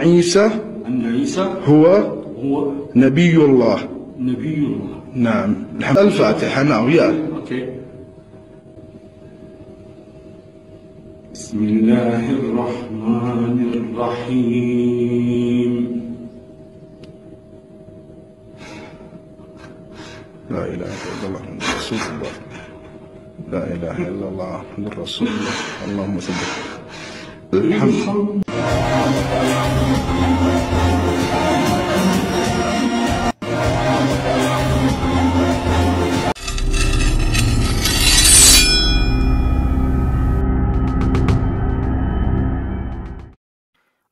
عيسى أن عيسى هو هو نبي الله نبي الله نعم الحمد الفاتحة نعم وياك أوكي بسم الله الرحمن الرحيم لا إله إلا الله محمد رسول الله لا إله إلا الله محمد رسول الله اللهم صل وسلم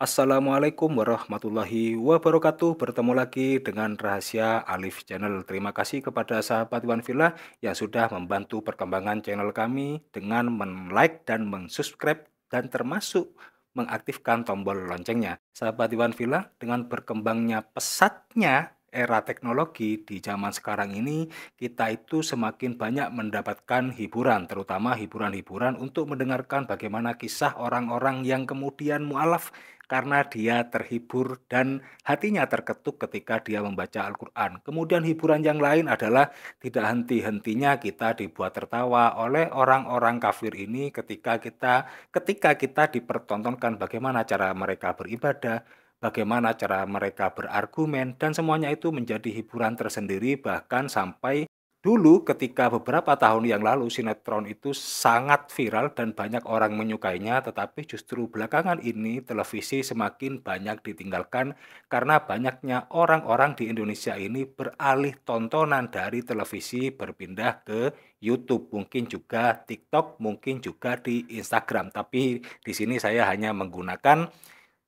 Assalamualaikum warahmatullahi wabarakatuh Bertemu lagi dengan Rahasia Alif Channel Terima kasih kepada sahabat Iwan Villa Yang sudah membantu perkembangan channel kami Dengan men-like dan mensubscribe dan termasuk mengaktifkan tombol loncengnya. Sahabat Iwan Villa, dengan berkembangnya pesatnya era teknologi di zaman sekarang ini, kita itu semakin banyak mendapatkan hiburan, terutama hiburan-hiburan untuk mendengarkan bagaimana kisah orang-orang yang kemudian mualaf karena dia terhibur dan hatinya terketuk ketika dia membaca Al-Quran. Kemudian hiburan yang lain adalah tidak henti-hentinya kita dibuat tertawa oleh orang-orang kafir ini ketika kita ketika kita dipertontonkan bagaimana cara mereka beribadah, bagaimana cara mereka berargumen dan semuanya itu menjadi hiburan tersendiri bahkan sampai Dulu ketika beberapa tahun yang lalu sinetron itu sangat viral dan banyak orang menyukainya tetapi justru belakangan ini televisi semakin banyak ditinggalkan karena banyaknya orang-orang di Indonesia ini beralih tontonan dari televisi berpindah ke YouTube, mungkin juga TikTok, mungkin juga di Instagram. Tapi di sini saya hanya menggunakan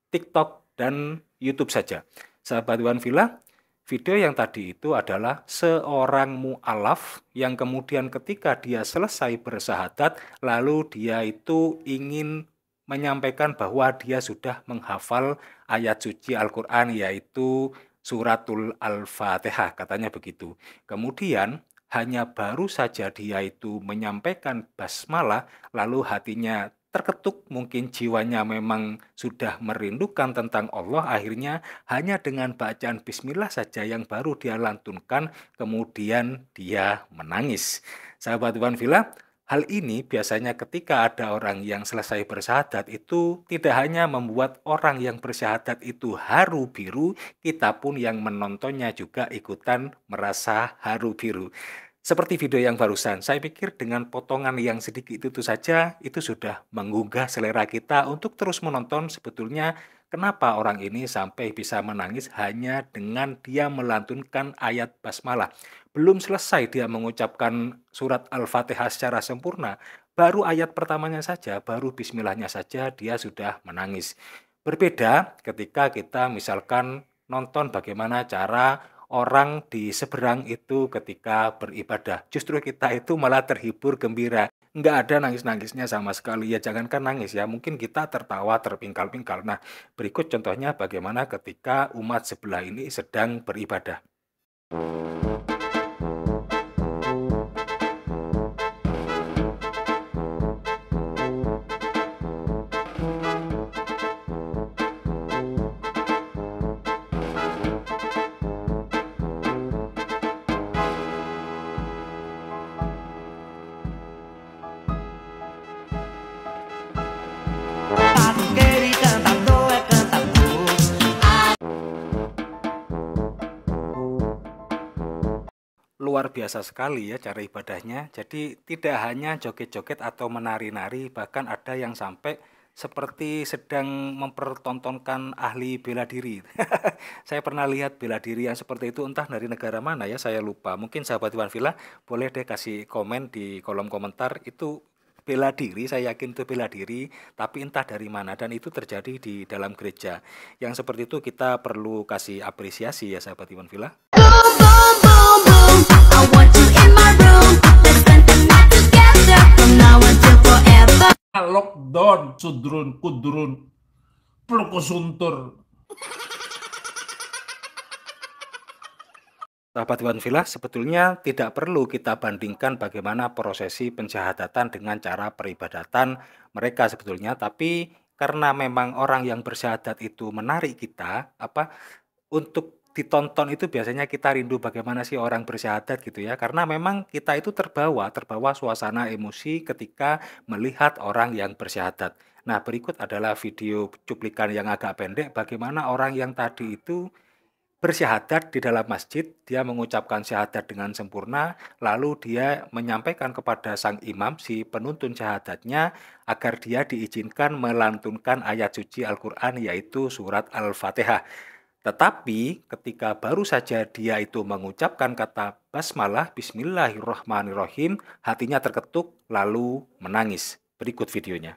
TikTok dan YouTube saja. Sahabat Wan Villa, Video yang tadi itu adalah seorang mu'alaf yang kemudian ketika dia selesai bersahadat, lalu dia itu ingin menyampaikan bahwa dia sudah menghafal ayat suci Al-Quran yaitu suratul Al-Fatihah, katanya begitu. Kemudian hanya baru saja dia itu menyampaikan basmalah, lalu hatinya terketuk, mungkin jiwanya memang sudah merindukan tentang Allah, akhirnya hanya dengan bacaan bismillah saja yang baru dia lantunkan, kemudian dia menangis. Sahabat Tuhan Villa, Hal ini biasanya ketika ada orang yang selesai bersyahadat itu tidak hanya membuat orang yang bersyahadat itu haru biru, kita pun yang menontonnya juga ikutan merasa haru biru. Seperti video yang barusan, saya pikir dengan potongan yang sedikit itu saja, itu sudah menggugah selera kita untuk terus menonton sebetulnya kenapa orang ini sampai bisa menangis hanya dengan dia melantunkan ayat basmalah. Belum selesai dia mengucapkan surat Al-Fatihah secara sempurna, baru ayat pertamanya saja, baru bismillahnya saja dia sudah menangis. Berbeda ketika kita misalkan nonton bagaimana cara orang di seberang itu ketika beribadah. Justru kita itu malah terhibur gembira. Nggak ada nangis-nangisnya sama sekali. Ya jangankan nangis ya, mungkin kita tertawa terpingkal-pingkal. Nah, berikut contohnya bagaimana ketika umat sebelah ini sedang beribadah. biasa sekali ya cara ibadahnya. Jadi tidak hanya joget-joget atau menari-nari, bahkan ada yang sampai seperti sedang mempertontonkan ahli bela diri. saya pernah lihat bela diri yang seperti itu entah dari negara mana ya, saya lupa. Mungkin sahabat Iwan Villa boleh deh kasih komen di kolom komentar itu bela diri, saya yakin itu bela diri, tapi entah dari mana dan itu terjadi di dalam gereja. Yang seperti itu kita perlu kasih apresiasi ya sahabat Iwan Villa lockdown sudrun kudrun plukusuntur Sahabat Iwan Villa, sebetulnya tidak perlu kita bandingkan bagaimana prosesi penjahatan dengan cara peribadatan mereka sebetulnya, tapi karena memang orang yang bersyahadat itu menarik kita apa untuk ditonton itu biasanya kita rindu bagaimana sih orang bersyahadat gitu ya karena memang kita itu terbawa terbawa suasana emosi ketika melihat orang yang bersyahadat. Nah, berikut adalah video cuplikan yang agak pendek bagaimana orang yang tadi itu bersyahadat di dalam masjid, dia mengucapkan syahadat dengan sempurna, lalu dia menyampaikan kepada sang imam si penuntun syahadatnya agar dia diizinkan melantunkan ayat suci Al-Qur'an yaitu surat Al-Fatihah. Tetapi ketika baru saja dia itu mengucapkan kata basmalah bismillahirrahmanirrahim, hatinya terketuk lalu menangis. Berikut videonya.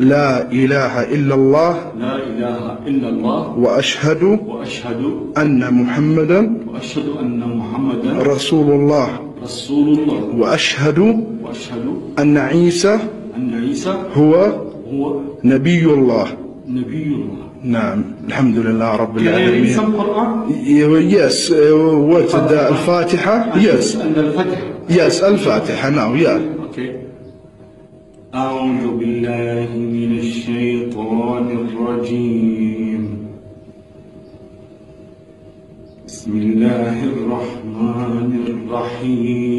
La ilaha illallah La ilaha illallah Wa ashadu Wa ashadu Anna Muhammadan Wa ashadu anna Muhammadan Rasulullah Rasulullah Wa ashadu Wa ashadu Anna Isa Anna Isa Huwa Huwa Nabiullah نبي الله نعم الحمد لله رب العالمين القرآن يس وتد الفاتحة يس يس الفاتحة نعم يا أعوذ بالله من الشيطان الرجيم بسم الله الرحمن الرحيم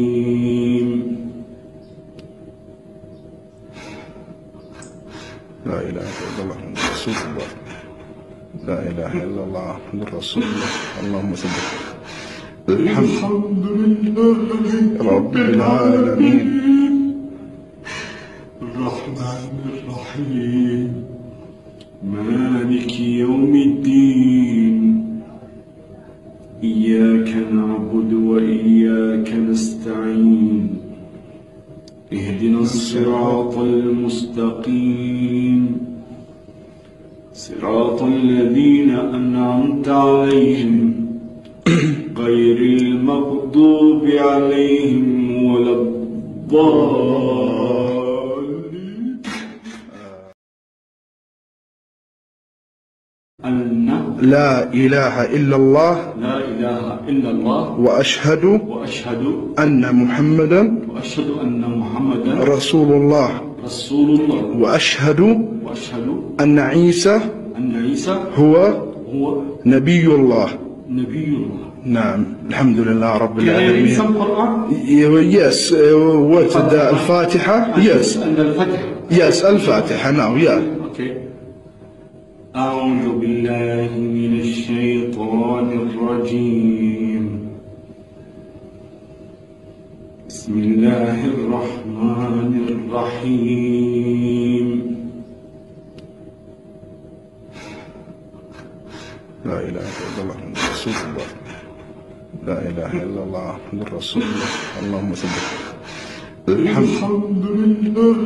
إله إلا الله محمد رسول الله اللهم صل الحمد لله رب العالمين الرحمن الرحيم مالك يوم الدين إياك نعبد وإياك نستعين اهدنا الصراط المستقيم صراط الذين أنعمت عليهم غير المغضوب عليهم ولا الضالين أن لا إله إلا الله لا إله إلا الله وأشهد وأشهد أن محمدا وأشهد أن محمدا رسول الله رسول الله وأشهد وأشهد أن عيسى أن عيسى هو هو نبي الله نبي الله نعم الحمد لله رب العالمين يس I الفاتحة يس يس الفاتحة نعم يا أعوذ بالله من الشيطان الرجيم بسم الله الرحمن الرحيم لا إله إلا الله محمد رسول الله لا إله إلا الله محمد رسول الله اللهم صل الحمد لله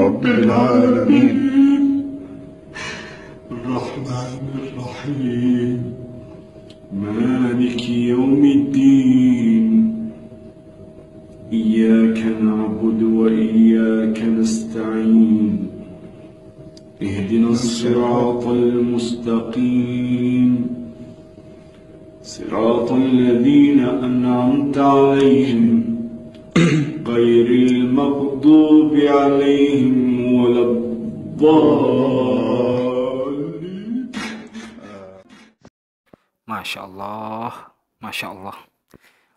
رب العالمين الرحمن الرحيم مالك يوم الدين إياك نعبد نستعين اهدنا الصراط المستقيم صراط الذين أنعمت عليهم غير المغضوب عليهم ولا الضالين ما شاء الله ما شاء الله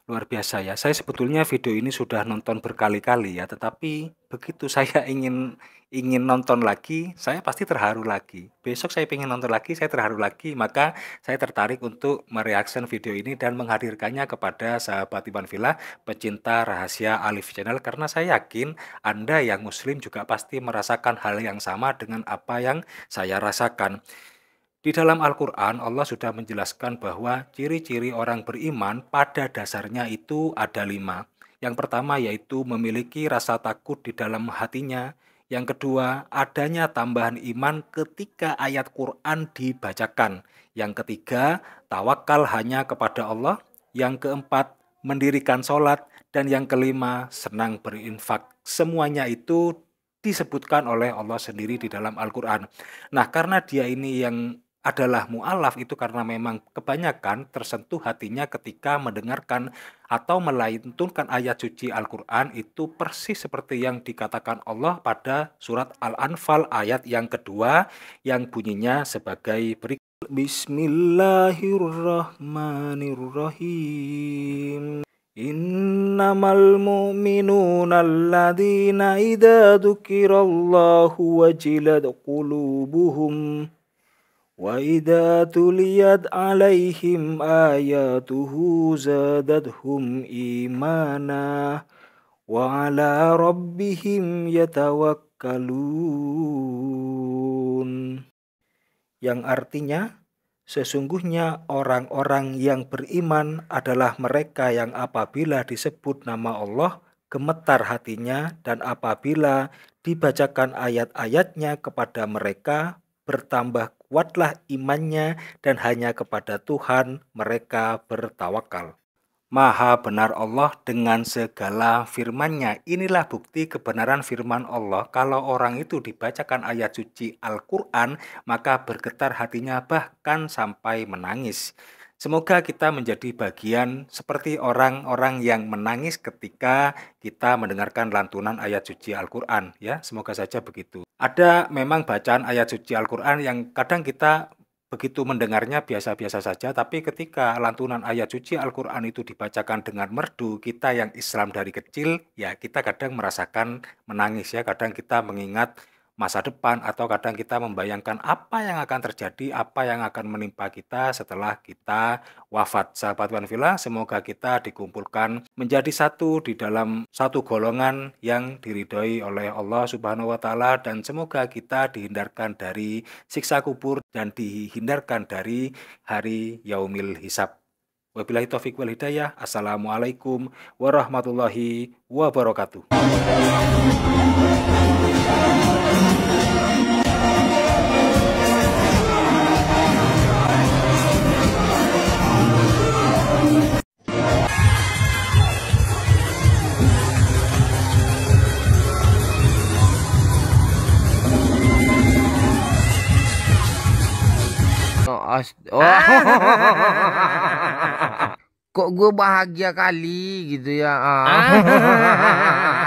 Luar biasa ya. Saya sebetulnya video ini sudah nonton berkali-kali ya, tetapi begitu saya ingin ingin nonton lagi, saya pasti terharu lagi. Besok saya ingin nonton lagi, saya terharu lagi, maka saya tertarik untuk mereaction video ini dan menghadirkannya kepada sahabat Iban Villa, pecinta rahasia Alif Channel karena saya yakin Anda yang muslim juga pasti merasakan hal yang sama dengan apa yang saya rasakan. Di dalam Al-Quran, Allah sudah menjelaskan bahwa ciri-ciri orang beriman pada dasarnya itu ada lima. Yang pertama yaitu memiliki rasa takut di dalam hatinya. Yang kedua, adanya tambahan iman ketika ayat Quran dibacakan. Yang ketiga, tawakal hanya kepada Allah. Yang keempat, mendirikan sholat. Dan yang kelima, senang berinfak. Semuanya itu disebutkan oleh Allah sendiri di dalam Al-Quran. Nah, karena dia ini yang adalah mu'alaf itu karena memang kebanyakan tersentuh hatinya ketika mendengarkan atau melantunkan ayat suci Al-Quran itu persis seperti yang dikatakan Allah pada surat Al-Anfal ayat yang kedua yang bunyinya sebagai berikut. Bismillahirrahmanirrahim. Innamal mu'minuna alladhina idha dhukirallahu wajilat qulubuhum. وَإِذَا تُلِيَتْ عَلَيْهِمْ آيَاتُهُ زَادَتْهُمْ إِيمَانًا وَعَلَى رَبِّهِمْ يَتَوَكَّلُونَ yang artinya sesungguhnya orang-orang yang beriman adalah mereka yang apabila disebut nama Allah gemetar hatinya dan apabila dibacakan ayat-ayatnya kepada mereka bertambah kuatlah imannya dan hanya kepada Tuhan mereka bertawakal. Maha benar Allah dengan segala firman-Nya. Inilah bukti kebenaran firman Allah. Kalau orang itu dibacakan ayat suci Al-Qur'an, maka bergetar hatinya bahkan sampai menangis. Semoga kita menjadi bagian seperti orang-orang yang menangis ketika kita mendengarkan lantunan ayat suci Al-Qur'an ya. Semoga saja begitu. Ada memang bacaan ayat suci Al-Qur'an yang kadang kita begitu mendengarnya biasa-biasa saja, tapi ketika lantunan ayat suci Al-Qur'an itu dibacakan dengan merdu, kita yang Islam dari kecil ya kita kadang merasakan menangis ya, kadang kita mengingat masa depan atau kadang kita membayangkan apa yang akan terjadi, apa yang akan menimpa kita setelah kita wafat. Sahabat Wanvila, semoga kita dikumpulkan menjadi satu di dalam satu golongan yang diridhoi oleh Allah Subhanahu wa taala dan semoga kita dihindarkan dari siksa kubur dan dihindarkan dari hari yaumil hisab. Wabillahi taufik wal hidayah. Assalamualaikum warahmatullahi wabarakatuh oh. oh. kok gue bahagia kali gitu ya ah. ah.